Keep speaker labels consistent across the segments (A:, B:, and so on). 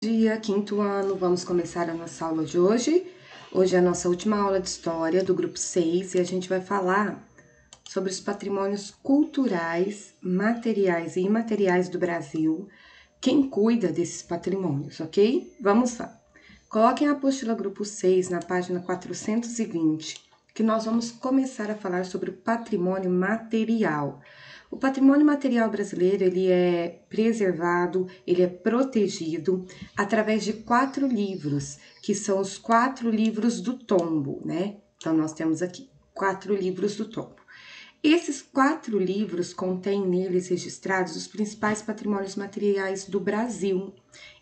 A: dia, quinto ano, vamos começar a nossa aula de hoje. Hoje é a nossa última aula de História do grupo 6 e a gente vai falar sobre os patrimônios culturais, materiais e imateriais do Brasil, quem cuida desses patrimônios, ok? Vamos lá. Coloquem a apostila grupo 6 na página 420, que nós vamos começar a falar sobre o patrimônio material. O patrimônio material brasileiro ele é preservado, ele é protegido através de quatro livros, que são os quatro livros do tombo, né? Então nós temos aqui quatro livros do tombo. Esses quatro livros contêm neles registrados os principais patrimônios materiais do Brasil.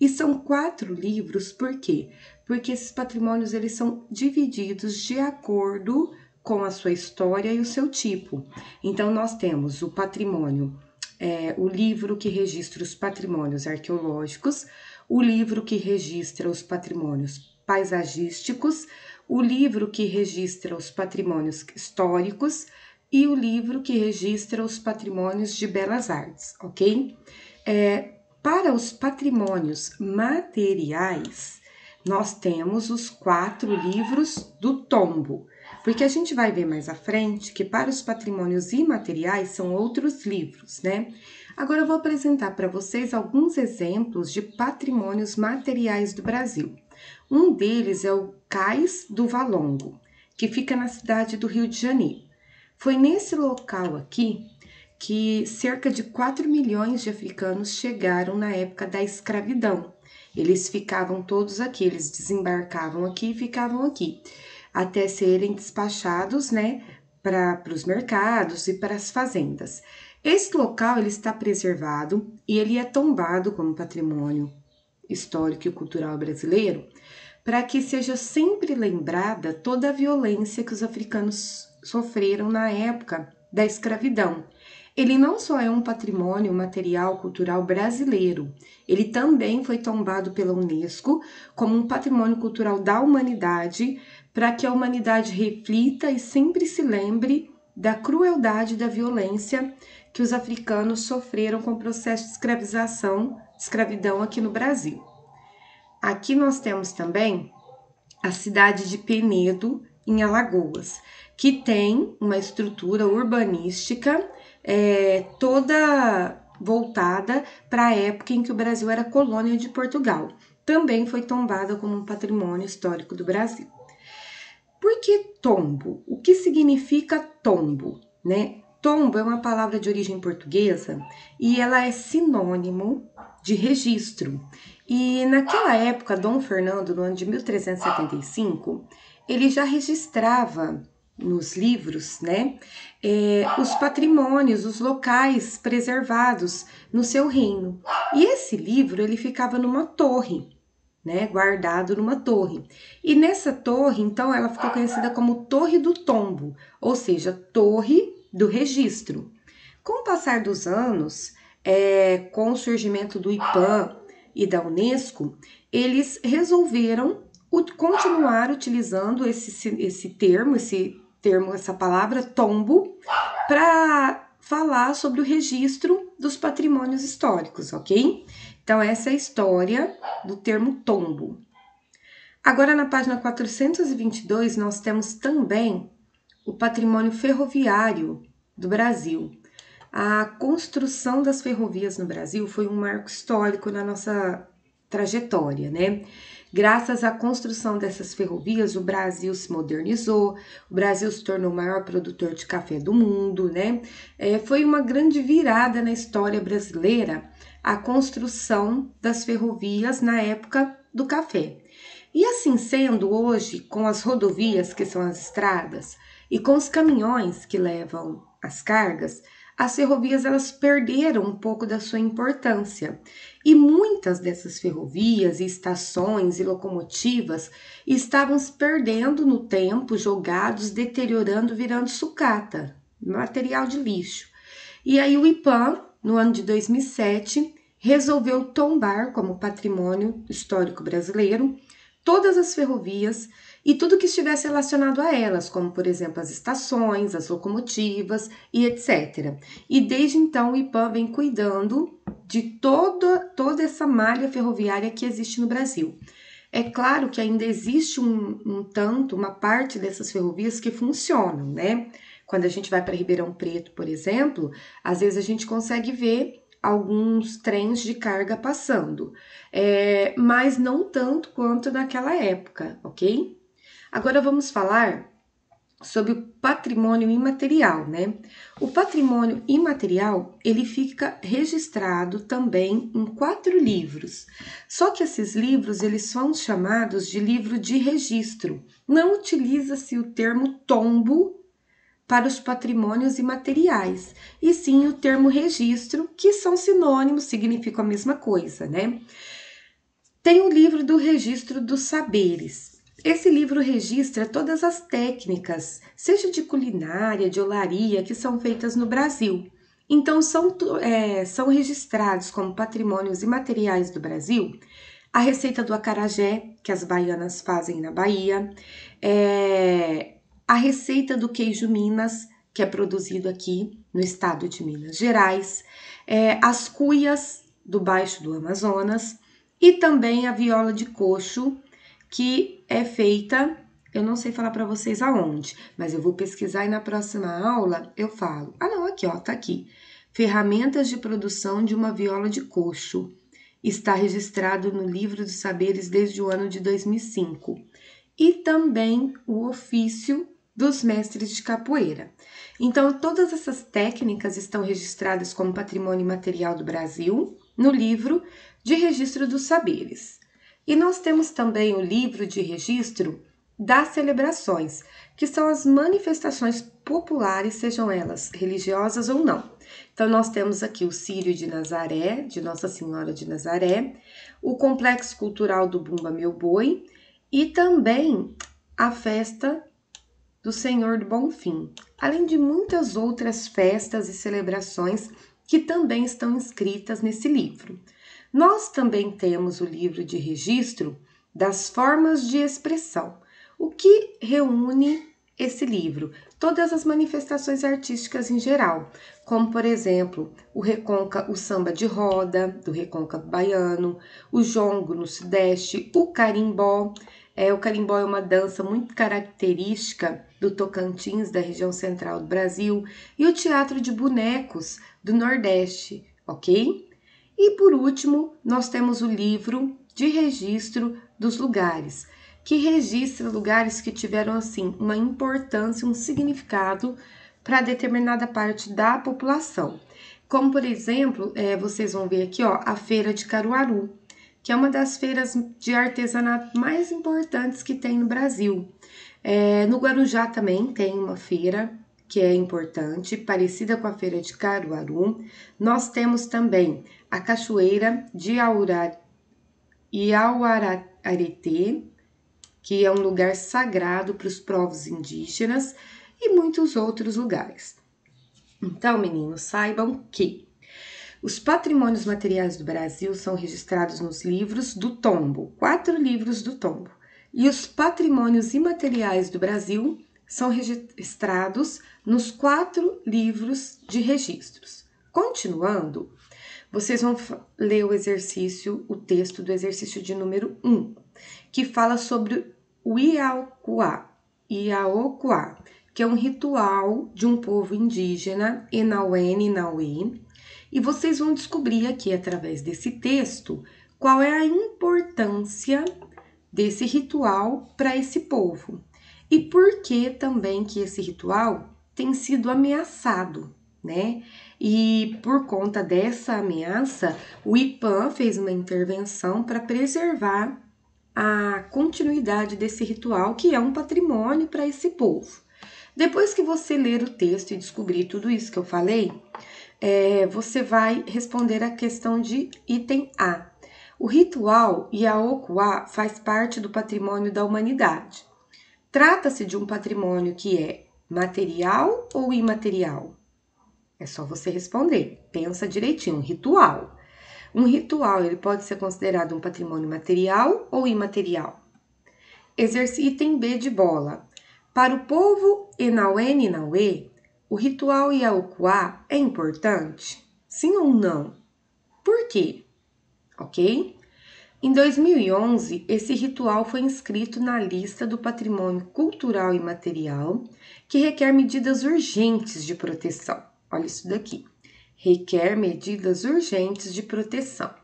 A: E são quatro livros por quê? Porque esses patrimônios eles são divididos de acordo com com a sua história e o seu tipo. Então, nós temos o patrimônio, é, o livro que registra os patrimônios arqueológicos, o livro que registra os patrimônios paisagísticos, o livro que registra os patrimônios históricos e o livro que registra os patrimônios de belas artes, ok? É, para os patrimônios materiais, nós temos os quatro livros do tombo, porque a gente vai ver mais à frente que para os patrimônios imateriais são outros livros, né? Agora eu vou apresentar para vocês alguns exemplos de patrimônios materiais do Brasil. Um deles é o Cais do Valongo, que fica na cidade do Rio de Janeiro. Foi nesse local aqui que cerca de 4 milhões de africanos chegaram na época da escravidão. Eles ficavam todos aqui, eles desembarcavam aqui e ficavam aqui até serem despachados, né, para os mercados e para as fazendas. Esse local ele está preservado e ele é tombado como patrimônio histórico e cultural brasileiro para que seja sempre lembrada toda a violência que os africanos sofreram na época da escravidão. Ele não só é um patrimônio material cultural brasileiro, ele também foi tombado pela Unesco como um patrimônio cultural da humanidade para que a humanidade reflita e sempre se lembre da crueldade e da violência que os africanos sofreram com o processo de escravização, escravidão aqui no Brasil. Aqui nós temos também a cidade de Penedo, em Alagoas, que tem uma estrutura urbanística é, toda voltada para a época em que o Brasil era colônia de Portugal. Também foi tombada como um patrimônio histórico do Brasil. Por que tombo? O que significa tombo, né? Tombo é uma palavra de origem portuguesa e ela é sinônimo de registro. E naquela época, Dom Fernando, no ano de 1375, ele já registrava nos livros, né, é, os patrimônios, os locais preservados no seu reino. E esse livro ele ficava numa torre né, guardado numa torre. E nessa torre, então, ela ficou conhecida como Torre do Tombo, ou seja, Torre do Registro. Com o passar dos anos, é, com o surgimento do IPAM e da Unesco, eles resolveram continuar utilizando esse, esse termo, esse termo, essa palavra tombo, para falar sobre o registro dos patrimônios históricos, ok? Então, essa é a história do termo tombo. Agora, na página 422, nós temos também o patrimônio ferroviário do Brasil. A construção das ferrovias no Brasil foi um marco histórico na nossa trajetória, né? Graças à construção dessas ferrovias, o Brasil se modernizou, o Brasil se tornou o maior produtor de café do mundo, né? É, foi uma grande virada na história brasileira a construção das ferrovias na época do café. E assim sendo, hoje, com as rodovias, que são as estradas, e com os caminhões que levam as cargas, as ferrovias elas perderam um pouco da sua importância. E muitas dessas ferrovias, estações e locomotivas estavam se perdendo no tempo, jogados, deteriorando, virando sucata, material de lixo. E aí o IPAM, no ano de 2007, resolveu tombar como patrimônio histórico brasileiro todas as ferrovias e tudo que estivesse relacionado a elas, como por exemplo as estações, as locomotivas e etc. E desde então o IPAM vem cuidando de toda, toda essa malha ferroviária que existe no Brasil. É claro que ainda existe um, um tanto, uma parte dessas ferrovias que funcionam, né? Quando a gente vai para Ribeirão Preto, por exemplo, às vezes a gente consegue ver alguns trens de carga passando, é, mas não tanto quanto naquela época, ok? Agora vamos falar sobre o patrimônio imaterial, né? O patrimônio imaterial, ele fica registrado também em quatro livros. Só que esses livros, eles são chamados de livro de registro. Não utiliza-se o termo tombo para os patrimônios imateriais, e sim o termo registro, que são sinônimos, significam a mesma coisa, né? Tem o livro do registro dos saberes, esse livro registra todas as técnicas, seja de culinária, de olaria, que são feitas no Brasil. Então, são, é, são registrados como patrimônios imateriais do Brasil a receita do acarajé, que as baianas fazem na Bahia, é, a receita do queijo Minas, que é produzido aqui no estado de Minas Gerais, é, as cuias do Baixo do Amazonas e também a viola de coxo, que é feita, eu não sei falar para vocês aonde, mas eu vou pesquisar e na próxima aula eu falo. Ah, não, aqui ó, tá aqui. Ferramentas de produção de uma viola de coxo. Está registrado no Livro dos Saberes desde o ano de 2005. E também o ofício dos mestres de capoeira. Então, todas essas técnicas estão registradas como patrimônio material do Brasil no livro de registro dos saberes. E nós temos também o livro de registro das celebrações, que são as manifestações populares, sejam elas religiosas ou não. Então, nós temos aqui o Círio de Nazaré, de Nossa Senhora de Nazaré, o Complexo Cultural do Bumba Meu Boi e também a festa do Senhor do Bom Fim, além de muitas outras festas e celebrações que também estão inscritas nesse livro. Nós também temos o livro de registro das formas de expressão. O que reúne esse livro? Todas as manifestações artísticas em geral, como por exemplo o, reconca, o samba de roda, do reconca baiano, o jongo no sudeste, o carimbó. É, o carimbó é uma dança muito característica do Tocantins, da região central do Brasil, e o teatro de bonecos do Nordeste, ok? E por último, nós temos o livro de registro dos lugares, que registra lugares que tiveram assim uma importância, um significado para determinada parte da população. Como por exemplo, é, vocês vão ver aqui ó, a feira de Caruaru, que é uma das feiras de artesanato mais importantes que tem no Brasil. É, no Guarujá também tem uma feira que é importante, parecida com a feira de Caruaru. Nós temos também a cachoeira de Aurar, que é um lugar sagrado para os povos indígenas, e muitos outros lugares. Então, meninos, saibam que os patrimônios materiais do Brasil são registrados nos livros do tombo, quatro livros do tombo, e os patrimônios imateriais do Brasil são registrados nos quatro livros de registros. Continuando, vocês vão ler o exercício, o texto do exercício de número 1, que fala sobre o Iaucuá, Iaocuá, que é um ritual de um povo indígena, Enauene, Inauê, e vocês vão descobrir aqui através desse texto qual é a importância desse ritual para esse povo e por que também que esse ritual tem sido ameaçado, né? E por conta dessa ameaça, o IPAN fez uma intervenção para preservar a continuidade desse ritual, que é um patrimônio para esse povo. Depois que você ler o texto e descobrir tudo isso que eu falei, é, você vai responder a questão de item A. O ritual Iaokuá faz parte do patrimônio da humanidade. Trata-se de um patrimônio que é material ou imaterial? É só você responder. Pensa direitinho, um ritual. Um ritual, ele pode ser considerado um patrimônio material ou imaterial. Exercitem B de bola. Para o povo Enauê Ninauê, o ritual Iaucuá é importante? Sim ou não? Por quê? Ok? Em 2011, esse ritual foi inscrito na lista do patrimônio cultural imaterial que requer medidas urgentes de proteção. Olha isso daqui. Requer medidas urgentes de proteção.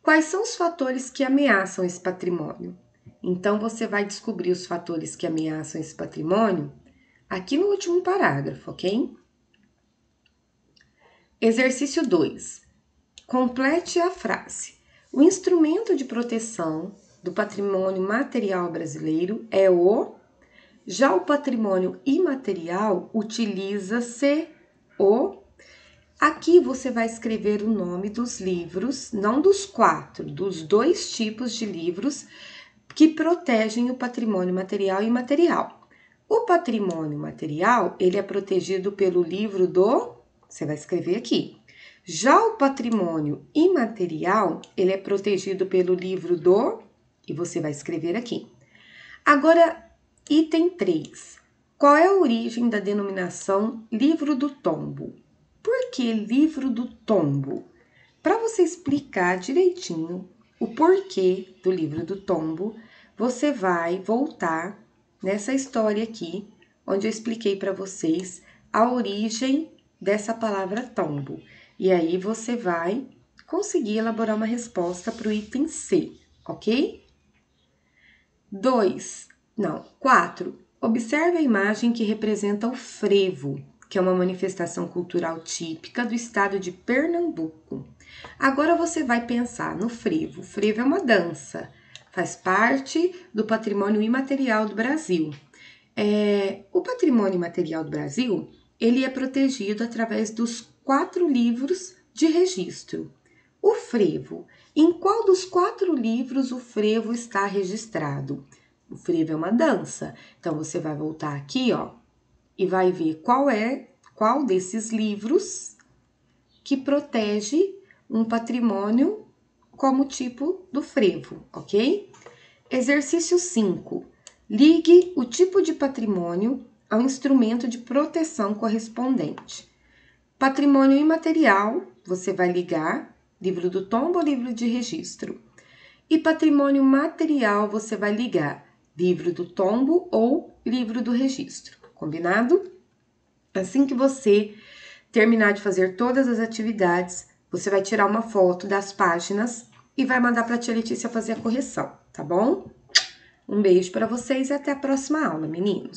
A: Quais são os fatores que ameaçam esse patrimônio? Então você vai descobrir os fatores que ameaçam esse patrimônio aqui no último parágrafo, ok? Exercício 2. Complete a frase. O instrumento de proteção do patrimônio material brasileiro é o. Já o patrimônio imaterial utiliza-se o. Aqui você vai escrever o nome dos livros, não dos quatro, dos dois tipos de livros que protegem o patrimônio material e imaterial. O patrimônio material, ele é protegido pelo livro do, você vai escrever aqui. Já o patrimônio imaterial, ele é protegido pelo livro do, e você vai escrever aqui. Agora, item 3. Qual é a origem da denominação Livro do Tombo? Por que Livro do Tombo? Para você explicar direitinho o porquê do Livro do Tombo, você vai voltar nessa história aqui, onde eu expliquei para vocês a origem dessa palavra tombo. E aí você vai conseguir elaborar uma resposta para o item C, ok? 2, não, 4. Observe a imagem que representa o frevo, que é uma manifestação cultural típica do estado de Pernambuco. Agora você vai pensar no frevo. O frevo é uma dança, faz parte do patrimônio imaterial do Brasil. É, o patrimônio imaterial do Brasil ele é protegido através dos quatro livros de registro. O frevo. Em qual dos quatro livros o frevo está registrado? O frevo é uma dança. Então você vai voltar aqui, ó, e vai ver qual é qual desses livros que protege um patrimônio como tipo do frevo, ok? Exercício 5. Ligue o tipo de patrimônio ao instrumento de proteção correspondente. Patrimônio imaterial, você vai ligar livro do tombo ou livro de registro. E patrimônio material, você vai ligar livro do tombo ou livro do registro, combinado? Assim que você terminar de fazer todas as atividades, você vai tirar uma foto das páginas e vai mandar para a tia Letícia fazer a correção, tá bom? Um beijo para vocês e até a próxima aula, meninos!